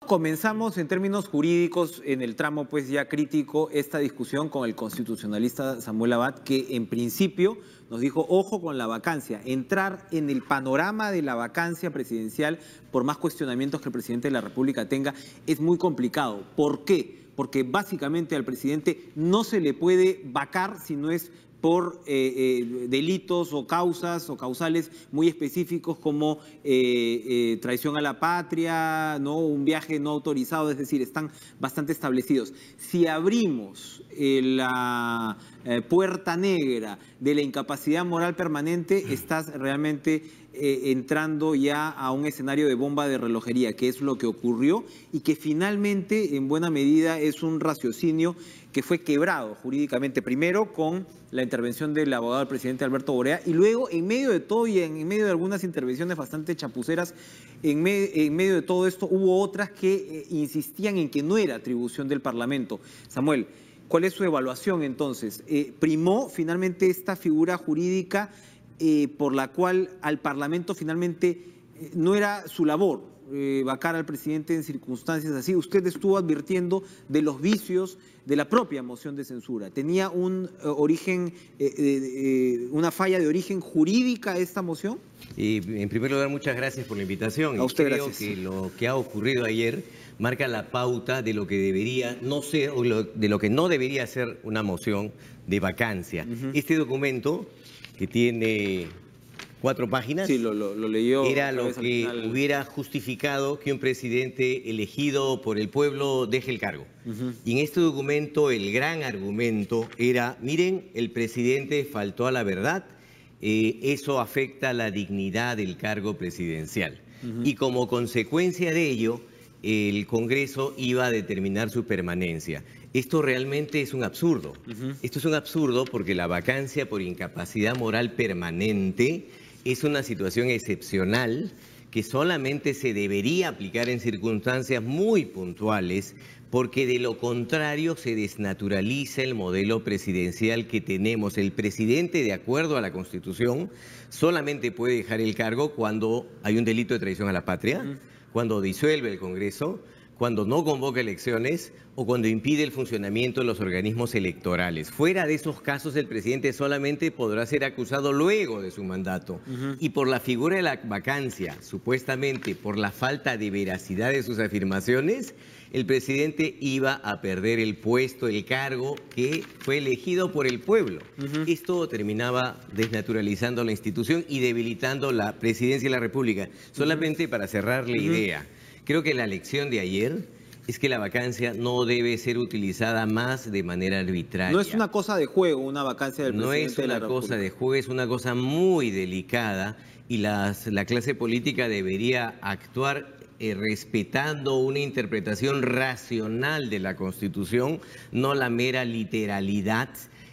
Comenzamos en términos jurídicos en el tramo pues ya crítico esta discusión con el constitucionalista Samuel Abad que en principio nos dijo ojo con la vacancia, entrar en el panorama de la vacancia presidencial por más cuestionamientos que el presidente de la República tenga es muy complicado. ¿Por qué? Porque básicamente al presidente no se le puede vacar si no es por eh, eh, delitos o causas o causales muy específicos como eh, traición a la patria, ¿no? un viaje no autorizado, es decir, están bastante establecidos. Si abrimos la puerta negra de la incapacidad moral permanente, estás realmente entrando ya a un escenario de bomba de relojería, que es lo que ocurrió y que finalmente, en buena medida, es un raciocinio que fue quebrado jurídicamente, primero con la intervención del abogado del presidente Alberto Borea y luego en medio de todo y en, medio de algunas intervenciones bastante chapuceras, en, medio de todo esto hubo otras que eh, insistían en que no era atribución del Parlamento. Samuel, ¿cuál es su evaluación entonces? Eh, ¿Primó finalmente esta figura jurídica eh, por la cual al Parlamento finalmente no era su labor eh, vacar al presidente en circunstancias así. Usted estuvo advirtiendo de los vicios de la propia moción de censura. ¿Tenía un eh, origen, eh, una falla de origen jurídica esta moción? Y en primer lugar, muchas gracias por la invitación. A usted, Creo que lo que ha ocurrido ayer marca la pauta de lo que debería no sé, de lo que no debería ser una moción de vacancia. Este documento que tiene cuatro páginas. Sí, lo, leyó. Era lo que hubiera justificado que un presidente elegido por el pueblo deje el cargo. Y en este documento el gran argumento era, miren, el presidente faltó a la verdad, eh, eso afecta la dignidad del cargo presidencial. Y como consecuencia de ello, el Congreso iba a determinar su permanencia. Esto realmente es un absurdo. Esto es un absurdo porque la vacancia por incapacidad moral permanente es una situación excepcional que solamente se debería aplicar en circunstancias muy puntuales, porque de lo contrario se desnaturaliza el modelo presidencial que tenemos. El presidente, de acuerdo a la Constitución, solamente puede dejar el cargo cuando hay un delito de traición a la patria, cuando disuelve el Congreso, cuando no convoca elecciones o cuando impide el funcionamiento de los organismos electorales. Fuera de esos casos, el presidente solamente podrá ser acusado luego de su mandato. Y por la figura de la vacancia, supuestamente por la falta de veracidad de sus afirmaciones, el presidente iba a perder el puesto, el cargo que fue elegido por el pueblo. Esto terminaba desnaturalizando la institución y debilitando la presidencia de la República. Solamente para cerrar la idea. Creo que la lección de ayer es que la vacancia no debe ser utilizada más de manera arbitraria. No es una cosa de juego, una vacancia del presidente. No es una cosa de juego, es una cosa muy delicada y las, la clase política debería actuar eh, respetando una interpretación racional de la Constitución, no la mera literalidad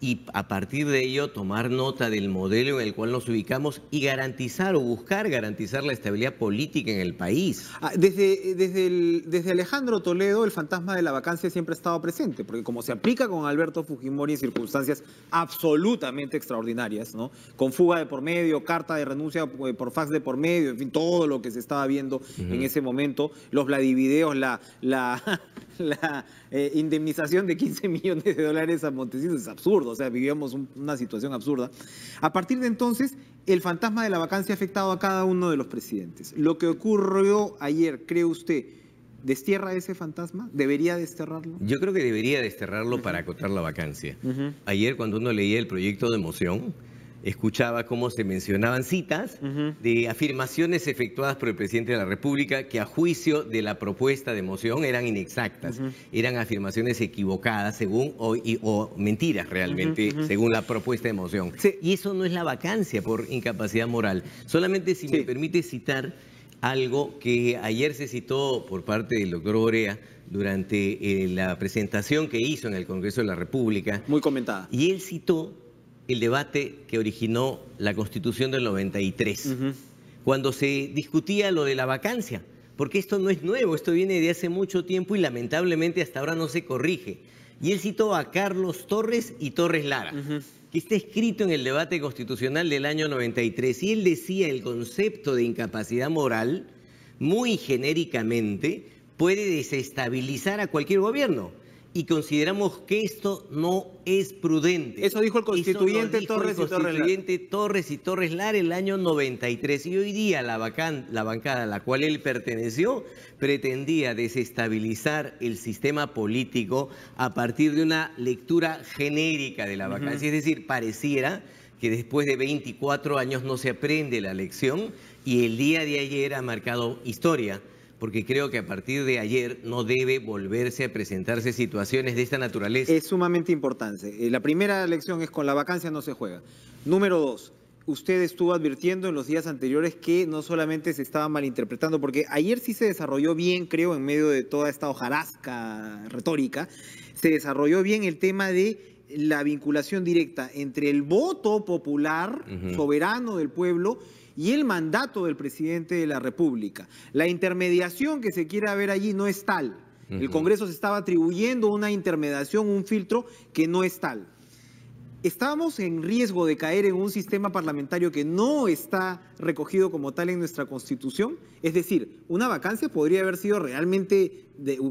y a partir de ello tomar nota del modelo en el cual nos ubicamos y garantizar o buscar garantizar la estabilidad política en el país. Ah, desde, desde, desde Alejandro Toledo el fantasma de la vacancia siempre ha estado presente, porque como se aplica con Alberto Fujimori en circunstancias absolutamente extraordinarias, ¿no? con fuga de por medio, carta de renuncia eh, por fax de por medio, en fin, todo lo que se estaba viendo en ese momento, los Vladivideos, la... la, eh, indemnización de 15 millones de dólares a Montesinos es absurdo o sea, vivíamos una situación absurda. A partir de entonces, el fantasma de la vacancia ha afectado a cada uno de los presidentes. Lo que ocurrió ayer, ¿cree usted? ¿Destierra ese fantasma? ¿Debería desterrarlo? Yo creo que debería desterrarlo para acotar la vacancia. Ayer cuando uno leía el proyecto de moción, escuchaba cómo se mencionaban citas de afirmaciones efectuadas por el presidente de la República que a juicio de la propuesta de moción eran inexactas, eran afirmaciones equivocadas según o, mentiras realmente según la propuesta de moción. Y eso no es la vacancia por incapacidad moral. Solamente si me permite citar algo que ayer se citó por parte del doctor Orea durante eh, la presentación que hizo en el Congreso de la República. Muy comentada. Y él citó el debate que originó la Constitución del 93, cuando se discutía lo de la vacancia, porque esto no es nuevo, esto viene de hace mucho tiempo y lamentablemente hasta ahora no se corrige. Y él citó a Carlos Torres y Torres Lara, que está escrito en el debate constitucional del año 93, y él decía el concepto de incapacidad moral, muy genéricamente, puede desestabilizar a cualquier gobierno y consideramos que esto no es prudente. Eso dijo el constituyente, Torres, y Torres, Lar el año 93 y hoy día la, la bancada a la cual él perteneció pretendía desestabilizar el sistema político a partir de una lectura genérica de la vacancia, es decir, pareciera que después de 24 años no se aprende la lección y el día de ayer ha marcado historia porque creo que a partir de ayer no debe volverse a presentarse situaciones de esta naturaleza. Es sumamente importante. Eh, la primera lección es con la vacancia no se juega. Número dos, usted estuvo advirtiendo en los días anteriores que no solamente se estaba malinterpretando, porque ayer sí se desarrolló bien, creo, en medio de toda esta hojarasca retórica, se desarrolló bien el tema de la vinculación directa entre el voto popular soberano del pueblo y el mandato del presidente de la República. La intermediación que se quiere ver allí no es tal. El Congreso se estaba atribuyendo una intermediación, un filtro que no es tal estamos en riesgo de caer en un sistema parlamentario que no está recogido como tal en nuestra constitución. Es decir, una vacancia podría haber sido realmente,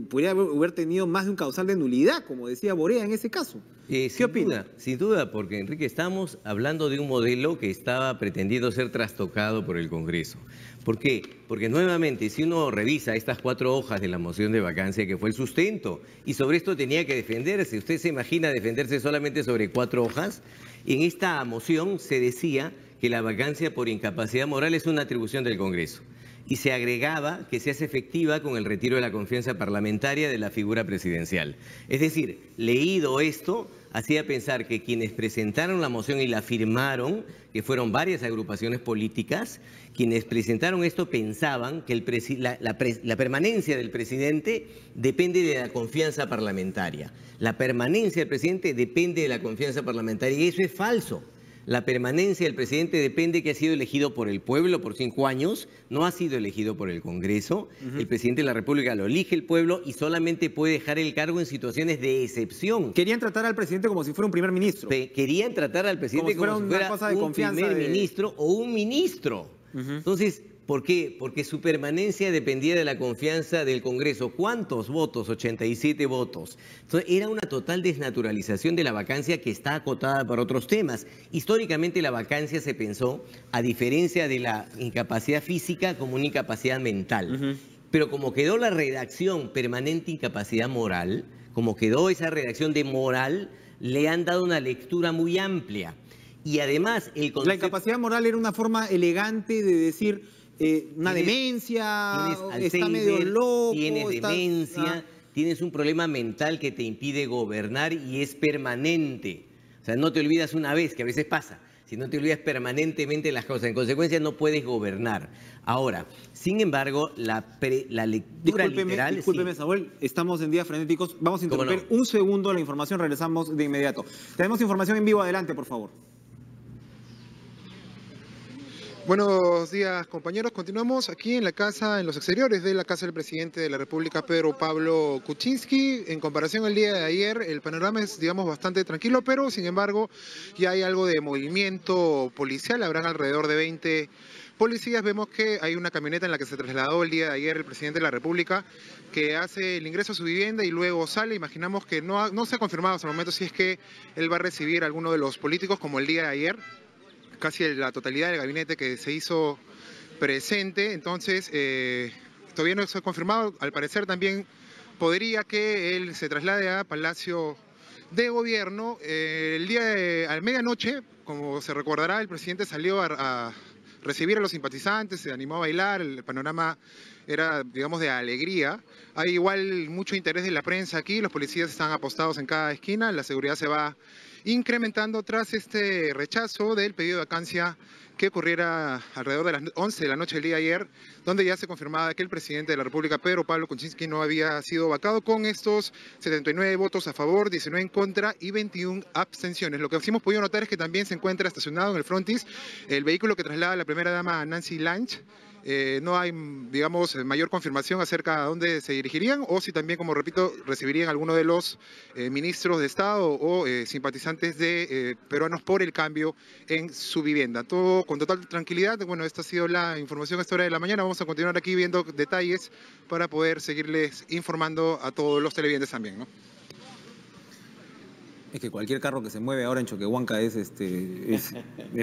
podría haber tenido más de un causal de nulidad, como decía Borea en ese caso. Eh, ¿Qué opina? sin duda, porque Enrique, estamos hablando de un modelo que estaba pretendido ser trastocado por el Congreso. ¿Por qué? Porque nuevamente, si uno revisa estas cuatro hojas de la moción de vacancia, que fue el sustento, y sobre esto tenía que defenderse, ¿usted se imagina defenderse solamente sobre cuatro hojas? En esta moción se decía que la vacancia por incapacidad moral es una atribución del Congreso y se agregaba que se hace efectiva con el retiro de la confianza parlamentaria de la figura presidencial. Es decir, leído esto, hacía pensar que quienes presentaron la moción y la firmaron, que fueron varias agrupaciones políticas, quienes presentaron esto pensaban que la, permanencia del presidente depende de la confianza parlamentaria. La permanencia del presidente depende de la confianza parlamentaria y eso es falso. La permanencia del presidente depende que ha sido elegido por el pueblo por cinco años, no ha sido elegido por el Congreso. El presidente de la República lo elige el pueblo y solamente puede dejar el cargo en situaciones de excepción. Querían tratar al presidente como si fuera un primer ministro. querían tratar al presidente como si fuera, un primer ministro o un ministro. Entonces, ¿Por qué? Porque su permanencia dependía de la confianza del Congreso. ¿Cuántos votos? 87 votos. Entonces, era una total desnaturalización de la vacancia que está acotada por otros temas. Históricamente la vacancia se pensó, a diferencia de la incapacidad física, como una incapacidad mental. Pero como quedó la redacción permanente incapacidad moral, como quedó esa redacción de moral, le han dado una lectura muy amplia. Y además el concepto... La incapacidad moral era una forma elegante de decir eh, una demencia, tienes está medio loco. Tienes demencia, tienes un problema mental que te impide gobernar y es permanente. O sea, no te olvidas una vez, que a veces pasa. Si no te olvidas permanentemente las cosas, en consecuencia no puedes gobernar. Ahora, sin embargo, la, la lectura literal... Discúlpeme, Samuel, estamos en días frenéticos. Vamos a interrumpir un segundo la información, regresamos de inmediato. Tenemos información en vivo, adelante, por favor. Buenos días compañeros, continuamos aquí en la casa, en los exteriores de la casa del presidente de la República, Pedro Pablo Kuczynski. En comparación al día de ayer, el panorama es, digamos, bastante tranquilo, pero sin embargo ya hay algo de movimiento policial, habrán alrededor de 20 policías. Vemos que hay una camioneta en la que se trasladó el día de ayer el presidente de la República, que hace el ingreso a su vivienda y luego sale. Imaginamos que no, no se ha confirmado hasta el momento si es que él va a recibir alguno de los políticos como el día de ayer casi la totalidad del gabinete que se hizo presente. Entonces, eh, todavía no se ha confirmado. Al parecer también podría que él se traslade a Palacio de Gobierno. Eh, el día de medianoche, como se recordará, el presidente salió a, a recibir a los simpatizantes, se animó a bailar, el panorama era, digamos, de alegría. Hay igual mucho interés de la prensa aquí, los policías están apostados en cada esquina, la seguridad se va incrementando tras este rechazo del pedido de vacancia que ocurriera alrededor de las 11 de la noche del día ayer, donde ya se confirmaba que el presidente de la República, Pedro Pablo Kuczynski, no había sido vacado con estos 79 votos a favor, 19 en contra y 21 abstenciones. Lo que sí hemos podido notar es que también se encuentra estacionado en el frontis el vehículo que traslada la primera dama Nancy Lange eh, no hay, mm, digamos, eh, mayor confirmación acerca de dónde se dirigirían o si también, como repito, recibirían alguno de los eh, ministros de Estado o simpatizantes de peruanos por el cambio en su vivienda. Todo con total tranquilidad. Bueno, esta ha sido la información a esta hora de la mañana. Vamos a continuar aquí viendo detalles para poder seguirles informando a todos los televidentes también. Es que cualquier carro que se mueve ahora en Choquehuanca es, este, es,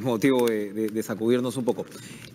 motivo de, sacudirnos un poco.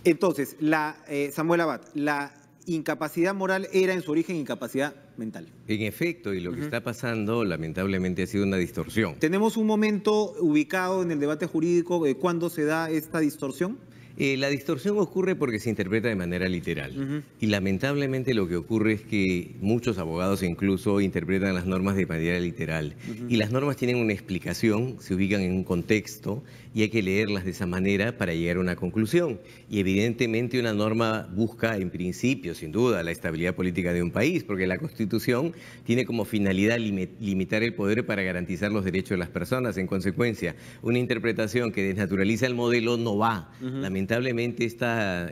Entonces, la, eh, Samuel Abad, la incapacidad moral era en su origen incapacidad mental. En efecto, y lo que está pasando lamentablemente ha sido una distorsión. ¿Tenemos un momento ubicado en el debate jurídico de cuándo se da esta distorsión? Eh, la distorsión ocurre porque se interpreta de manera literal. Y lamentablemente lo que ocurre es que muchos abogados incluso interpretan las normas de manera literal. Y las normas tienen una explicación, se ubican en un contexto y hay que leerlas de esa manera para llegar a una conclusión. Y evidentemente una norma busca en principio, sin duda, la estabilidad política de un país, porque la Constitución tiene como finalidad limitar el poder para garantizar los derechos de las personas. En consecuencia, una interpretación que desnaturaliza el modelo no va. lamentablemente lamentablemente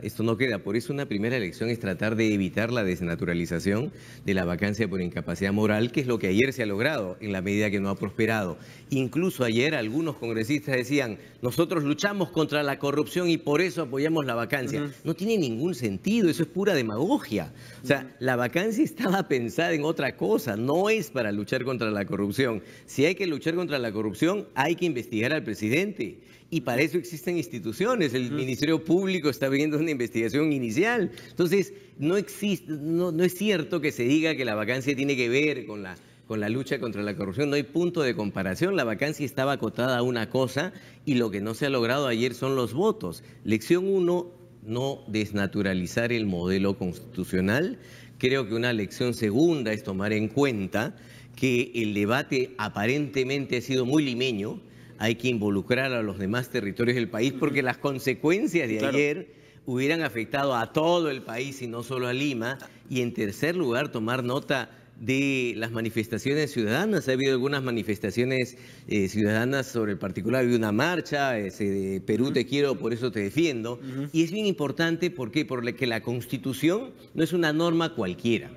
esto no queda. Por eso una primera elección es tratar de evitar la desnaturalización de la vacancia por incapacidad moral, que es lo que ayer se ha logrado en la medida que no ha prosperado. Incluso ayer algunos congresistas decían, nosotros luchamos contra la corrupción y por eso apoyamos la vacancia. No tiene ningún sentido, eso es pura demagogia. O sea, la vacancia estaba pensada en otra cosa, no es para luchar contra la corrupción. Si hay que luchar contra la corrupción, hay que investigar al presidente y para eso existen instituciones. El Ministerio Público está viendo una investigación inicial. Entonces, no, existe, no, es cierto que se diga que la vacancia tiene que ver con la con la lucha contra la corrupción. No hay punto de comparación. La vacancia estaba acotada a una cosa y lo que no se ha logrado ayer son los votos. Lección uno, no desnaturalizar el modelo constitucional. Creo que una lección segunda es tomar en cuenta que el debate aparentemente ha sido muy limeño hay que involucrar a los demás territorios del país porque las consecuencias de ayer hubieran afectado a todo el país y no solo a Lima. Y en tercer lugar, tomar nota de las manifestaciones ciudadanas. Ha habido algunas manifestaciones eh, ciudadanas sobre el particular. de una marcha, ese Perú te quiero, por eso te defiendo. Y es bien importante porque, porque la Constitución no es una norma cualquiera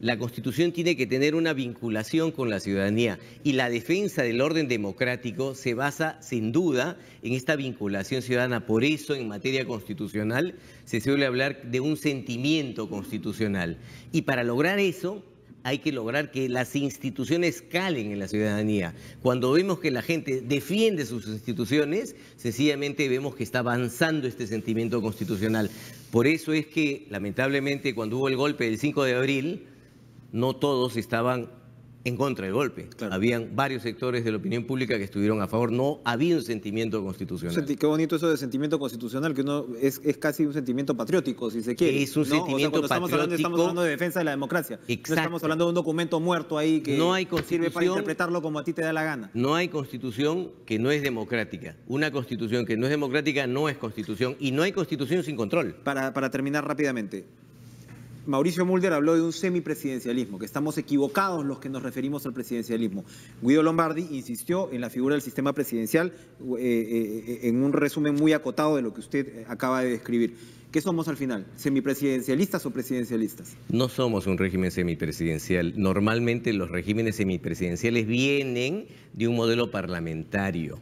la Constitución tiene que tener una vinculación con la ciudadanía y la defensa del orden democrático se basa sin duda en esta vinculación ciudadana. Por eso en materia constitucional se suele hablar de un sentimiento constitucional. Y para lograr eso hay que lograr que las instituciones calen en la ciudadanía. Cuando vemos que la gente defiende sus instituciones, sencillamente vemos que está avanzando este sentimiento constitucional. Por eso es que, lamentablemente, cuando hubo el golpe del 5 de abril, no todos estaban en contra del golpe. Habían varios sectores de la opinión pública que estuvieron a favor. No había un sentimiento constitucional. Qué bonito eso de sentimiento constitucional, que uno es, casi un sentimiento patriótico, si se quiere. Es un sentimiento patriótico. Estamos hablando, de defensa de la democracia. No estamos hablando de un documento muerto ahí que no hay constitución, sirve para interpretarlo como a ti te da la gana. No hay constitución que no es democrática. Una constitución que no es democrática no es constitución. Y no hay constitución sin control. para terminar rápidamente, Mauricio Mulder habló de un semipresidencialismo, que estamos equivocados los que nos referimos al presidencialismo. Guido Lombardi insistió en la figura del sistema presidencial eh, eh, en un resumen muy acotado de lo que usted eh, acaba de describir. ¿Qué somos al final? ¿Semipresidencialistas o presidencialistas? No somos un régimen semipresidencial. Normalmente los regímenes semipresidenciales vienen de un modelo parlamentario.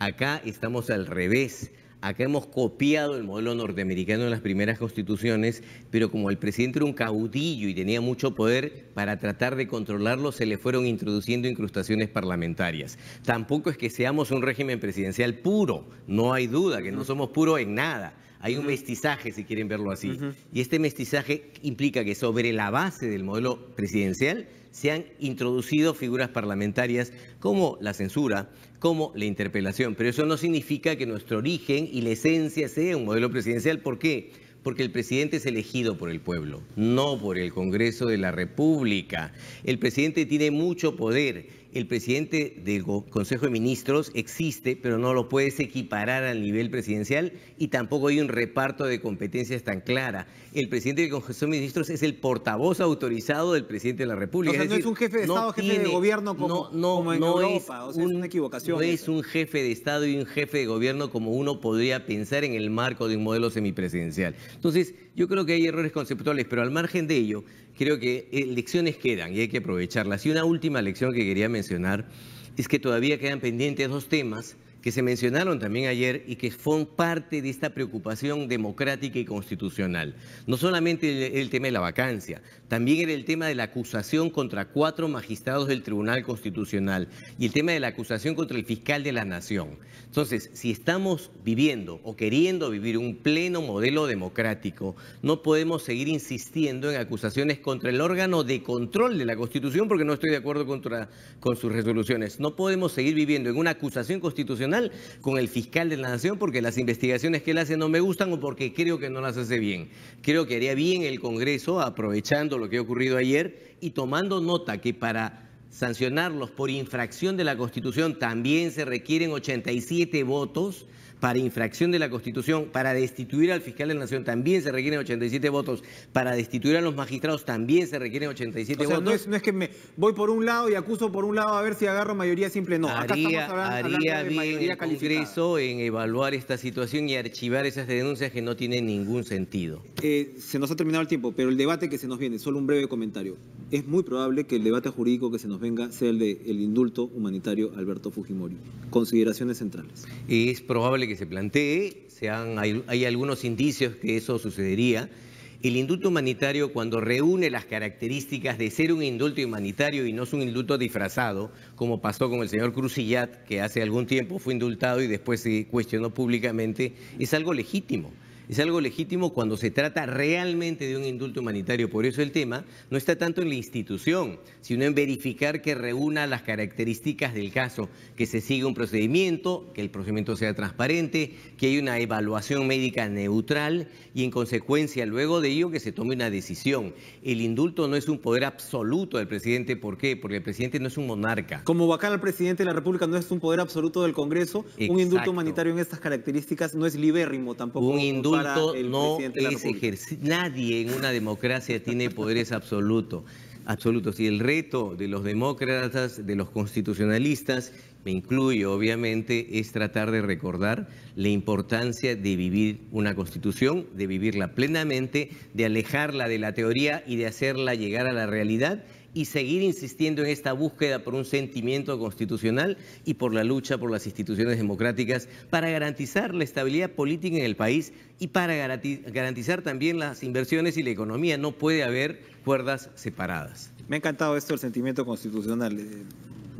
Acá estamos al revés. Acá hemos copiado el modelo norteamericano en las primeras constituciones, pero como el presidente era un caudillo y tenía mucho poder, para tratar de controlarlo se le fueron introduciendo incrustaciones parlamentarias. Tampoco es que seamos un régimen presidencial puro, no hay duda que no somos puros en nada. Hay un mestizaje, si quieren verlo así. Y este mestizaje implica que sobre la base del modelo presidencial se han introducido figuras parlamentarias como la censura, como la interpelación. Pero eso no significa que nuestro origen y la esencia sea un modelo presidencial. ¿Por qué? porque el presidente es elegido por el pueblo, no por el Congreso de la República. El presidente tiene mucho poder el presidente del Consejo de Ministros existe, pero no lo puedes equiparar al nivel presidencial y tampoco hay un reparto de competencias tan clara. El presidente del Consejo de Ministros es el portavoz autorizado del presidente de la República. no es un jefe de Estado, jefe de gobierno como, en Europa. es, una equivocación. No es un jefe de Estado y un jefe de gobierno como uno podría pensar en el marco de un modelo semipresidencial. Entonces, yo creo que hay errores conceptuales, pero al margen de ello, creo que eh, lecciones quedan y hay que aprovecharlas. Y una última lección que quería mencionar es que todavía quedan pendientes dos temas que se mencionaron también ayer y que son parte de esta preocupación democrática y constitucional. No solamente el, tema de la vacancia, también era el tema de la acusación contra cuatro magistrados del Tribunal Constitucional y el tema de la acusación contra el fiscal de la Nación. Entonces, si estamos viviendo o queriendo vivir un pleno modelo democrático, no podemos seguir insistiendo en acusaciones contra el órgano de control de la Constitución porque no estoy de acuerdo contra, con sus resoluciones. No podemos seguir viviendo en una acusación constitucional con el fiscal de la Nación porque las investigaciones que él hace no me gustan o porque creo que no las hace bien. Creo que haría bien el Congreso, aprovechando lo que ha ocurrido ayer y tomando nota que para sancionarlos por infracción de la Constitución también se requieren 87 votos para infracción de la Constitución, para destituir al fiscal de la Nación también se requieren 87 votos, para destituir a los magistrados también se requieren 87 votos. No es, que me voy por un lado y acuso por un lado a ver si agarro mayoría simple, no. Haría, Acá estamos hablando, el Congreso en evaluar esta situación y archivar esas denuncias que no tienen ningún sentido. Eh, se nos ha terminado el tiempo, pero el debate que se nos viene, solo un breve comentario es muy probable que el debate jurídico que se nos venga sea el del indulto humanitario Alberto Fujimori. Consideraciones centrales. Es probable que se plantee, hay, hay algunos indicios que eso sucedería. El indulto humanitario, cuando reúne las características de ser un indulto humanitario y no es un indulto disfrazado, como pasó con el señor Cruzillat, que hace algún tiempo fue indultado y después se cuestionó públicamente, es algo legítimo es algo legítimo cuando se trata realmente de un indulto humanitario. Por eso el tema no está tanto en la institución, sino en verificar que reúna las características del caso, que se siga un procedimiento, que el procedimiento sea transparente, que haya una evaluación médica neutral y en consecuencia luego de ello que se tome una decisión. El indulto no es un poder absoluto del presidente. ¿Por qué? Porque el presidente no es un monarca. Como bacán al presidente de la República no es un poder absoluto del Congreso, un indulto humanitario en estas características no es libérrimo tampoco. Un indulto no es Nadie en una democracia tiene poderes absolutos. Absolutos. Y el reto de los demócratas, de los constitucionalistas, me incluyo obviamente, es tratar de recordar la importancia de vivir una constitución, de vivirla plenamente, de alejarla de la teoría y de hacerla llegar a la realidad y seguir insistiendo en esta búsqueda por un sentimiento constitucional y por la lucha por las instituciones democráticas para garantizar la estabilidad política en el país y para garantizar también las inversiones y la economía. No puede haber cuerdas separadas. Me ha encantado esto el sentimiento constitucional. Eh,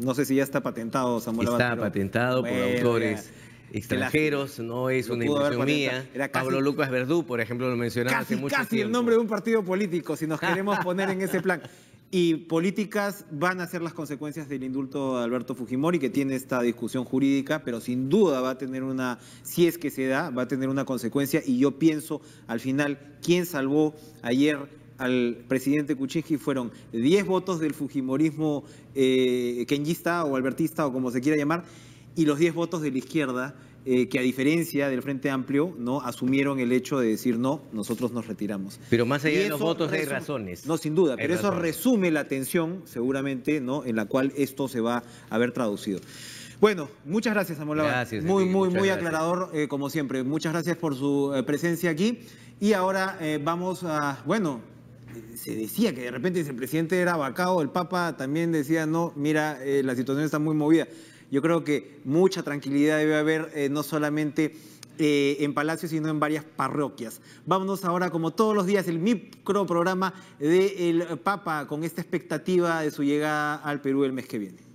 no sé si ya está patentado, Samuel. Está patentado por autores. extranjeros, no es una inversión mía. Pablo Lucas Verdú, por ejemplo, lo mencionaba hace mucho casi el nombre de un partido político, si nos queremos poner en ese plan. y políticas van a ser las consecuencias del indulto de Alberto Fujimori, que tiene esta discusión jurídica, pero sin duda va a tener una, si es que se da, va a tener una consecuencia. Y yo pienso, al final, ¿quién salvó ayer al presidente Kuczynski? Fueron 10 votos del Fujimorismo eh, kenyista o albertista o como se quiera llamar, y los 10 votos de la izquierda eh, que a diferencia del Frente Amplio, ¿no? Asumieron el hecho de decir, no, nosotros nos retiramos. Pero más allá de los votos hay razones. No, sin duda, pero eso resume la tensión, seguramente, ¿no? En la cual esto se va a haber traducido. Bueno, muchas gracias, Samuel Gracias. Muy, muy, muy aclarador, eh, como siempre. Muchas gracias por su eh, presencia aquí. Y ahora vamos a, bueno, se decía que de repente el presidente era vacado, el Papa también decía, no, mira, la situación está muy movida yo creo que mucha tranquilidad debe haber eh, no solamente eh, en Palacio, sino en varias parroquias. Vámonos ahora, como todos los días, el microprograma del Papa con esta expectativa de su llegada al Perú el mes que viene.